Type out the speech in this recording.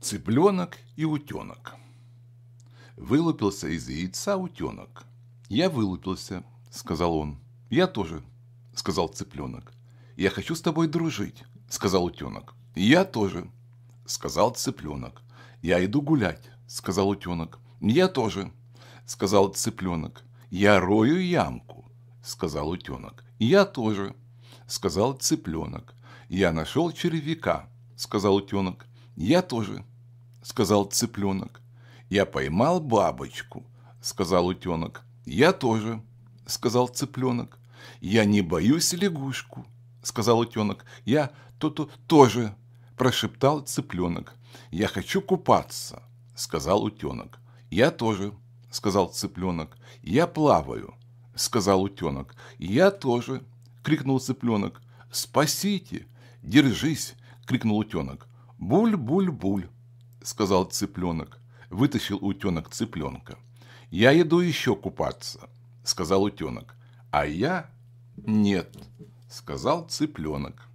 Цыпленок и утенок. Вылупился из яйца утенок. «Я вылупился», – сказал он. «Я тоже», – сказал цыпленок. «Я хочу с тобой дружить», – сказал утенок. «Я тоже», – сказал цыпленок. «Я иду гулять», – сказал утенок. «Я тоже», – сказал цыпленок. «Я рою ямку», – сказал утенок. «Я тоже», – сказал цыпленок. «Я нашел червяка», – сказал утенок. «Я тоже», – сказал цыпленок. «Я поймал бабочку», – сказал утенок. «Я тоже», – сказал цыпленок. «Я не боюсь лягушку», – сказал утенок. «Я то-то тоже», – прошептал цыпленок. «Я хочу купаться», – сказал утенок. «Я тоже», – сказал цыпленок. «Я плаваю», – сказал утенок. «Я тоже», – крикнул цыпленок. «Спасите! Держись!» – крикнул утенок. «Буль-буль-буль!» – сказал цыпленок. Вытащил утенок цыпленка. «Я иду еще купаться», – сказал утенок. «А я?» «Нет», – сказал цыпленок.